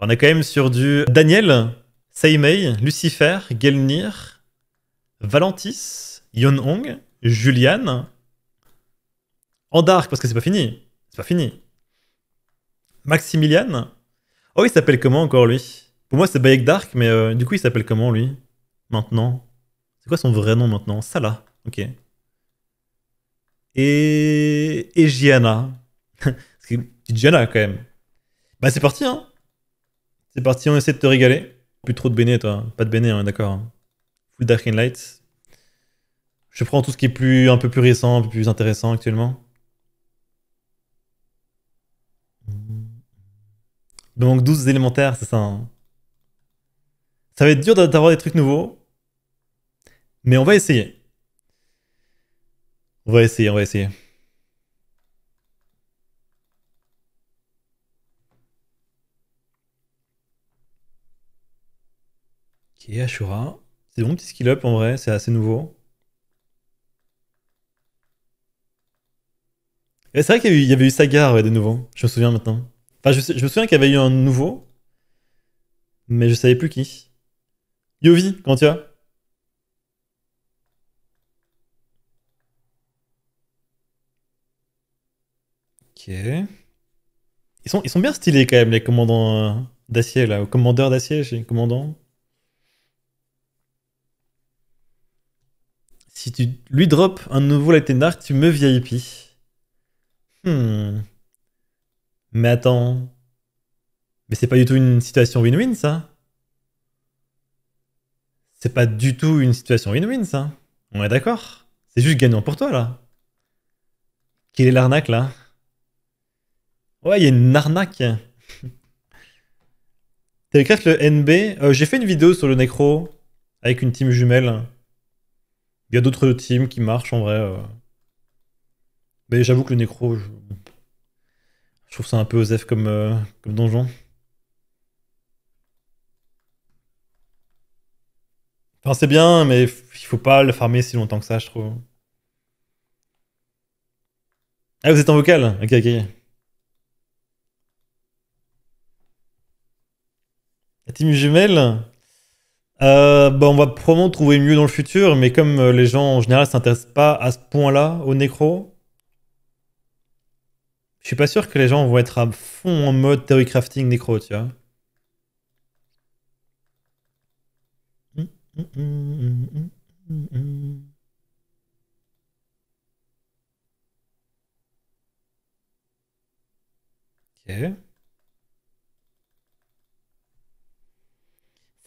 On est quand même sur du Daniel, Seimei, Lucifer, Gelnir, Valentis, Yonhong, Julian, Dark, parce que c'est pas fini. C'est pas fini. Maximilian. Oh, il s'appelle comment encore lui Pour moi, c'est Bayek Dark, mais euh, du coup, il s'appelle comment lui Maintenant C'est quoi son vrai nom maintenant Salah. Ok. Et. Et Gianna. Gianna, quand même. Bah, c'est parti, hein c'est parti, on essaie de te régaler. Plus trop de béné, toi. Pas de béné, est hein, d'accord. Full Dark and Light. Je prends tout ce qui est plus, un peu plus récent, un peu plus intéressant actuellement. Donc 12 élémentaires, c'est ça. Hein. Ça va être dur d'avoir des trucs nouveaux. Mais on va essayer. On va essayer, on va essayer. Et Ashura. C'est bon, petit skill up en vrai, c'est assez nouveau. C'est vrai qu'il y, avait eu Sagar de nouveau, je me souviens maintenant. Enfin, je, me souviens qu'il y avait eu un nouveau, mais je savais plus qui. Yovi, comment tu vas Ok. Ils sont, ils sont bien stylés quand même, les commandants euh, d'acier là, ou commandeurs d'acier, les commandants. Si tu lui drop un nouveau Lightning tu me VIP. Hmm. Mais attends. Mais c'est pas du tout une situation win-win, ça. C'est pas du tout une situation win-win, ça. On est d'accord. C'est juste gagnant pour toi, là. Quelle est l'arnaque, là Ouais, il y a une arnaque. le NB. Euh, j'ai fait une vidéo sur le Necro avec une team jumelle. Il y a d'autres teams qui marchent en vrai. Euh. Mais j'avoue que le nécro, je... trouve ça un peu osef comme, euh, donjon. Enfin, c'est bien, mais il faut pas le farmer si longtemps que ça, je trouve. Ah, vous êtes en vocal Ok, ok. La team jumelle euh, bah on va probablement trouver mieux dans le futur, mais comme euh, les gens en général s'intéressent pas à ce point-là au nécro, je suis pas sûr que les gens vont être à fond en mode theory crafting nécro, tu vois. Ok.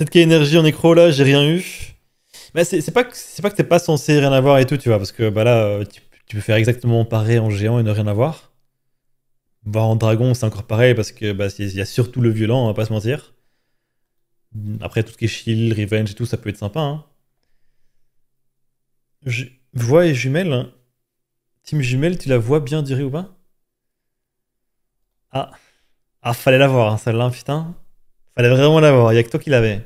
Peut-être qu'il énergie en écro là, j'ai rien eu. Mais c'est pas que c'est pas que t'es pas censé rien avoir et tout, tu vois, parce que bah là, euh, tu, peux faire exactement pareil en géant et ne rien avoir. Bah en dragon, c'est encore pareil parce que bah il y a surtout le violent, on va pas se mentir. Après tout ce qui est shield, revenge et tout, ça peut être sympa. Hein. Je... Voix et jumelles Hein. Team jumelles tu la vois bien, dirais ou pas Ah, ah fallait l'avoir hein, celle-là, putain. Fallait vraiment l'avoir. Il y a que toi qui l'avais.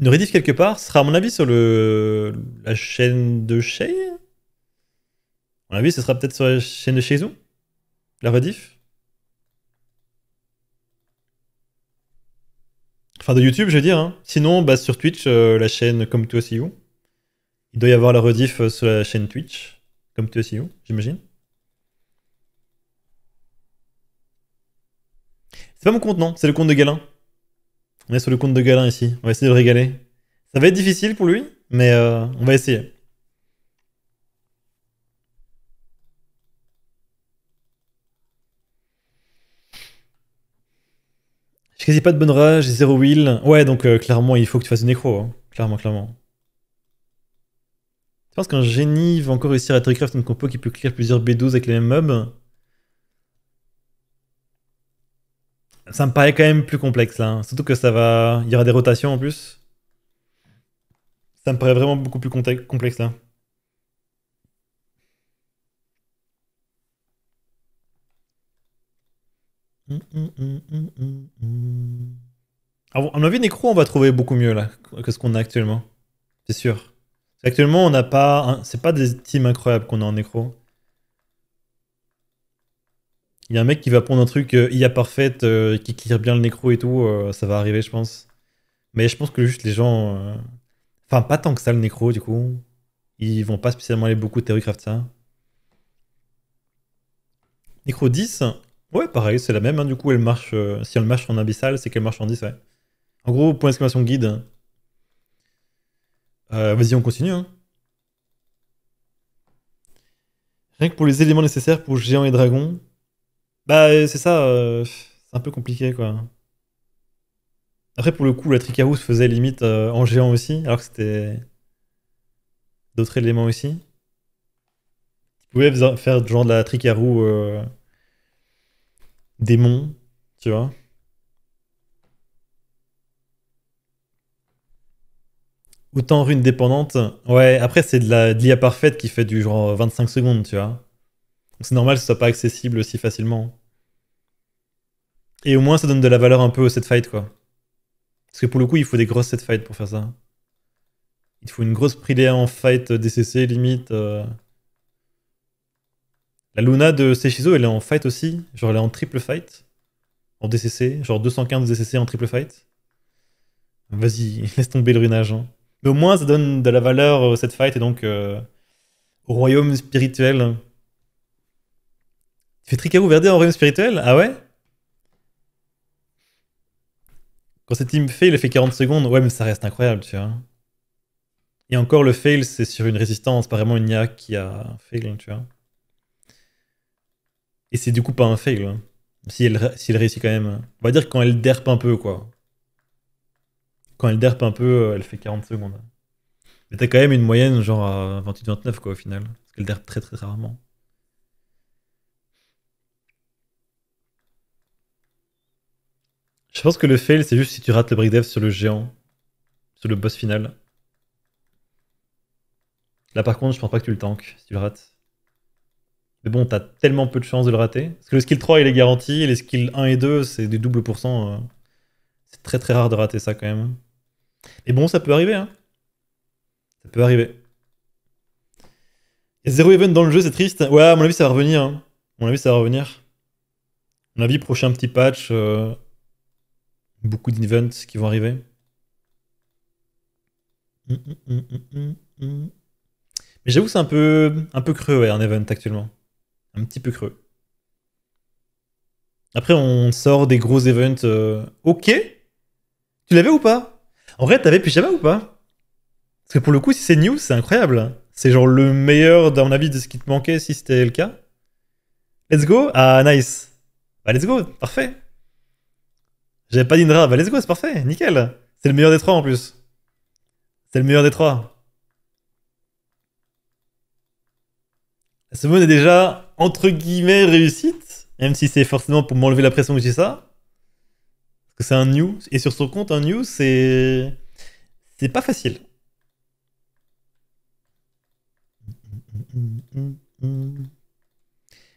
Une rediff quelque part sera, à mon avis, sur le, la chaîne de chez À mon avis, ce sera peut-être sur la chaîne de Sheizu, la rediff. Enfin, de YouTube, je veux dire. Hein. Sinon, bah, sur Twitch, euh, la chaîne comme toi aussi, vous. Il doit y avoir la rediff euh, sur la chaîne Twitch, comme toi aussi, j'imagine. C'est pas mon compte, non, c'est le compte de Galin. On est sur le compte de Galin ici. On va essayer de le régaler. Ça va être difficile pour lui, mais euh, on va essayer. J'ai quasi pas de bonne rage, j'ai zéro will. Ouais, donc euh, clairement, il faut que tu fasses une écro. Hein. Clairement, clairement. Je pense qu'un génie va encore réussir à craft une compo qui peut clair plusieurs B12 avec les mêmes mobs ça me paraît quand même plus complexe là. Hein. Surtout que ça va. Il y aura des rotations en plus. Ça me paraît vraiment beaucoup plus complexe là. Hum, hum, hum, a ah, mon avis, Necro, on va trouver beaucoup mieux là que ce qu'on a actuellement. C'est sûr. Actuellement, on n'a pas. C'est pas des teams incroyables qu'on a en Necro. Il y a un mec qui va prendre un truc euh, IA parfaite, euh, qui clear bien le nécro et tout, euh, ça va arriver, je pense. Mais je pense que juste les gens. Enfin, pas tant que ça le nécro, du coup. Ils vont pas spécialement aller beaucoup Craft ça. Nécro 10, ouais, pareil, c'est la même, hein. du coup, elle marche. si elle marche en abyssal, c'est qu'elle marche en 10, ouais. En gros, point d'exclamation guide. Vas-y, on continue, hein. Rien que pour les éléments nécessaires pour géants et dragons, bah, c'est ça, euh, c'est un peu compliqué, quoi. Après, pour le coup, la Tricarou se faisait limite euh, en géant aussi, alors que c'était d'autres éléments aussi. Tu pouvais faire genre de la Tricarou euh, démon, tu vois. Autant rune dépendante. Ouais, après, c'est de l'IA parfaite qui fait du genre 25 secondes, tu vois c'est normal que ce soit pas accessible si facilement. Et au moins, ça donne de la valeur un peu au set fight, quoi. Parce que pour le coup, il faut des grosses set fight pour faire ça. Il faut une grosse Prilea en fight DCC, limite. Euh. La Luna de Sechizo, elle est en fight aussi. Genre, elle est en triple fight. En DCC. Genre 215 DCC en triple fight. Vas-y, laisse tomber le runage. Hein. Mais au moins, ça donne de la valeur au set fight et donc euh, au royaume spirituel. Tu fais tricarou Verdé en royaume spirituel Ah ouais Quand cette team fail, il fait 40 secondes. Ouais, mais ça reste incroyable, tu vois. Et encore, le fail, c'est sur une résistance, pas vraiment une IA qui a fail, tu vois. Et c'est du coup pas un fail. Hein. Si, elle, si elle réussit quand même. On va dire quand elle derpe un peu, quoi. Quand elle derpe un peu, euh, elle fait 40 secondes. Mais t'as quand même une moyenne genre à 28-29, quoi, au final. Parce qu'elle derpe très très rarement. Je pense que le fail, c'est juste si tu rates le break dev sur le géant, sur le boss final. Là par contre, je pense pas que tu le tankes si tu le rates. Mais bon, t'as tellement peu de chances de le rater. Parce que le skill 3, il est garanti, les skills 1 et 2, c'est des doubles pourcents. Euh. c'est très très rare de rater ça quand même. Mais bon, ça peut arriver. Hein. Ça peut arriver. a zéro event dans le jeu, c'est triste. Ouais, à mon avis, ça va revenir. Hein. À mon avis, ça va revenir. À mon avis, prochain petit patch, euh, beaucoup d'events qui vont arriver. Mm, mm, mm, Mais j'avoue, c'est un peu, un peu creux, ouais, un event actuellement. Un petit peu creux. Après, on sort des gros events. Euh, ok Tu l'avais ou pas En vrai, t'avais pyjama ou pas Parce que pour le coup, si c'est new, c'est incroyable. C'est genre le meilleur, dans mon avis, de ce qui te manquait si c'était le cas. Let's go Ah, nice Bah, let's go Parfait j'avais pas d'Indra. Bah, let's go, c'est parfait. Nickel. C'est le meilleur des trois en plus. C'est le meilleur des trois. Ce mode est déjà entre guillemets réussite, même si c'est forcément pour m'enlever la pression que j'ai ça. Parce que c'est un new, et sur son compte, un new, c'est. C'est pas facile.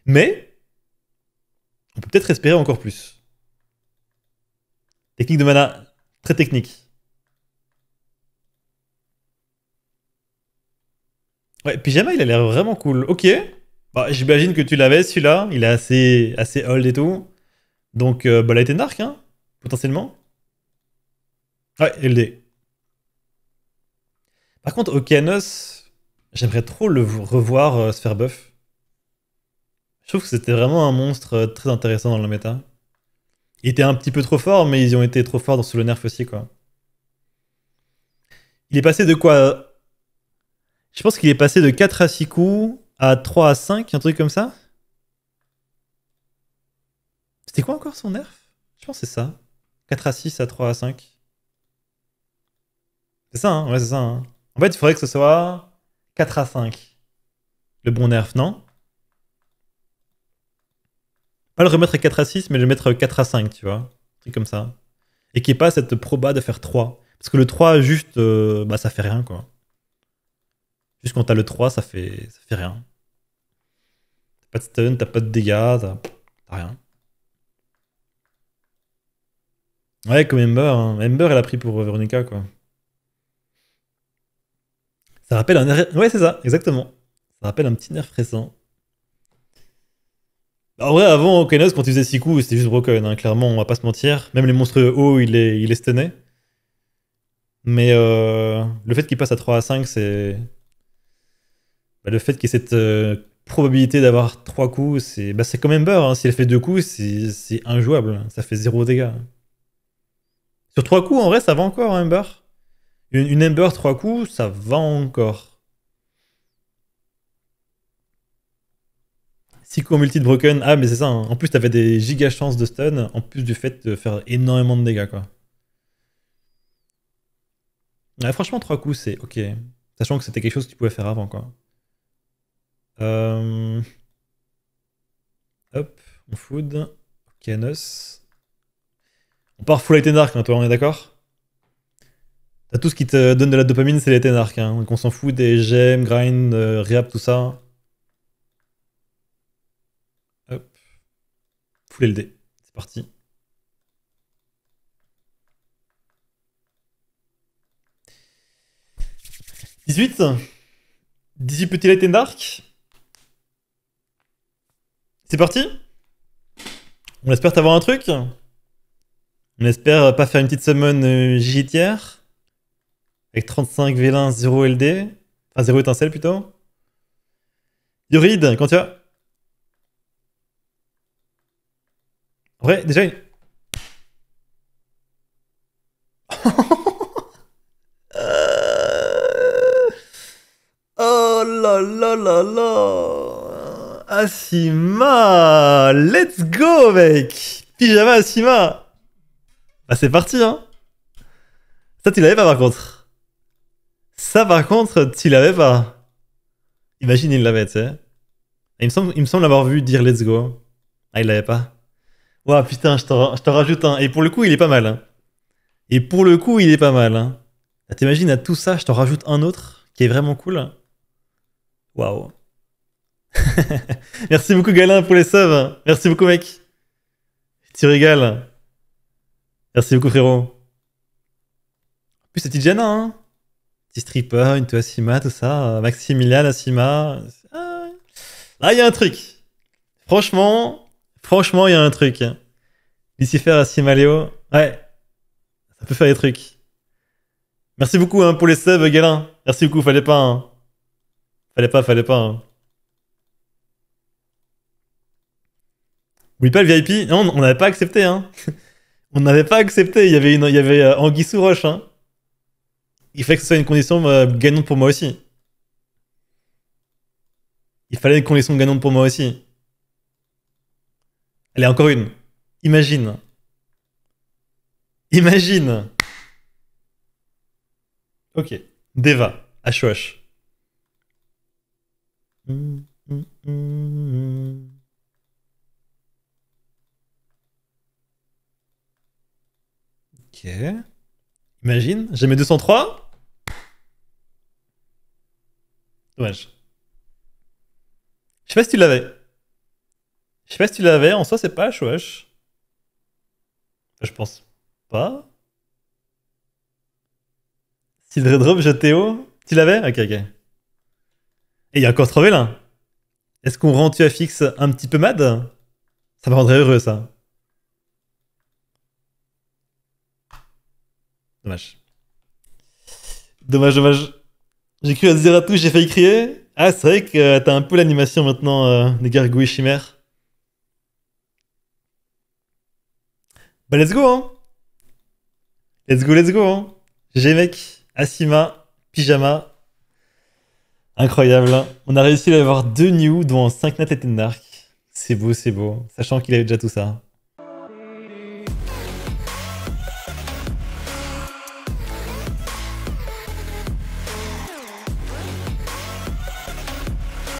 Mais, on peut peut-être espérer encore plus. Technique de mana très technique. Ouais, Pyjama, il a l'air vraiment cool. Ok. Bah, j'imagine que tu l'avais celui-là. Il est assez, assez old et tout. Donc, euh, bah, Light and Dark, hein, potentiellement. Ouais, LD. Par contre, Okeanos, j'aimerais trop le revoir euh, se faire buff. Je trouve que c'était vraiment un monstre euh, très intéressant dans la méta. Ils étaient un petit peu trop fort mais ils ont été trop forts sous le nerf aussi, quoi. Il est passé de quoi Je pense qu'il est passé de 4 à 6 coups à 3 à 5, un truc comme ça. C'était quoi encore son nerf Je pense que c'est ça. 4 à 6 à 3 à 5. C'est ça, hein ouais, c'est ça. Hein. en fait, il faudrait que ce soit 4 à 5. Le bon nerf, non pas le remettre à 4 à 6, mais le mettre 4 à 5, tu vois. Un truc comme ça. Et qu'il n'y ait pas cette proba de faire 3. Parce que le 3, juste, euh, bah, ça fait rien, quoi. Juste quand t'as le 3, ça fait, ça fait rien. T'as pas de stun, t'as pas de dégâts, t'as rien. Ouais, comme Ember. Hein. Ember, elle a pris pour Veronica, quoi. Ça rappelle un... Ouais, c'est ça, exactement. Ça rappelle un petit nerf récent. En vrai, avant, Okenos, quand il faisait 6 coups, c'était juste broken, hein, clairement, on va pas se mentir. Même les monstres hauts, il les, il Mais euh, le fait qu'il passe à 3 à 5, c'est. Bah, le fait qu'il y ait cette euh, probabilité d'avoir 3 coups, c'est bah, quand même Si elle fait 2 coups, c'est injouable. Ça fait 0 dégâts. Sur 3 coups, en vrai, ça va encore, hein, Ember. une Ember 3 coups, ça va encore. 6 coups multi broken. Ah, mais c'est ça. Hein. En plus, t'avais des giga chances de stun, en plus du fait de faire énormément de dégâts, quoi. franchement, 3 coups, c'est ok. Sachant que c'était quelque chose que tu pouvais faire avant, quoi. Euh, hop, on food. Ok, On part full les hein, toi, on est d'accord T'as tout ce qui te donne de la dopamine, c'est les Hein. Donc on s'en fout des gemmes, grind, euh, tout ça. ld C'est parti. « 18 18 petits light and dark C'est parti On espère t'avoir un truc On espère pas faire une petite summon euh, Avec 35 vélins, 0 LD Enfin 0 étincelle plutôt Yorid, quand tu as En vrai, déjà... Une... oh là là là là Asima Let's go, mec Pyjama Asima Bah c'est parti, hein Ça, tu l'avais pas, par contre. Ça, par contre, tu l'avais pas. Imagine, il l'avait, tu sais. Il me semble l'avoir vu dire let's go. Ah, il l'avait pas. Ouah, putain, je t'en rajoute un. Et pour le coup, il est pas mal. Hein. Et pour le coup, il est pas mal. Hein. Ah, t'imagines, à tout ça, je t'en rajoute un autre qui est vraiment cool. Waouh. Merci beaucoup, Galin, pour les subs. Merci beaucoup, mec. Tu rigoles Merci beaucoup, frérot. En plus, c'est Tijana, hein. stripper, une toi, tout ça. Maximilian, Asima. Ah. Là, il y a un truc. Franchement, Franchement, il y a un truc. Hein. Lucifer à Simaleo. Ouais. Ça peut faire des trucs. Merci beaucoup hein, pour les subs, Galin. Merci beaucoup, fallait pas. Hein. Fallait pas, fallait pas. Oui, pas le VIP. Non, on n'avait pas accepté. Hein. on n'avait pas accepté. Il y avait, une, il avait euh, roche. Hein. Il fallait que ce soit une condition euh, gagnante pour moi aussi. Il fallait une condition gagnante pour moi aussi a encore une. Imagine. Imagine. Ok. Deva, HOH. ok. Imagine, j'ai mes 203. Dommage. Je sais pas si tu l'avais. Je sais pas si tu l'avais, en soi c'est pas H. Je pense pas. redrop j'étais Théo, Tu l'avais Ok, ok. Et il y a encore trouvé là. Est-ce qu'on rend tu fixe un petit peu mad Ça me rendrait heureux ça. Dommage. Dommage, dommage. J'ai cru à dire à tout, j'ai failli crier. Ah, c'est vrai que euh, t'as un peu l'animation maintenant euh, des gargouilles chimères. Bah let's go hein Let's go, let's go hein mec, Asima, Pyjama. Incroyable. Hein. On a réussi à avoir deux new, dont 5 Nat et Tendark. C'est beau, c'est beau. Sachant qu'il avait déjà tout ça.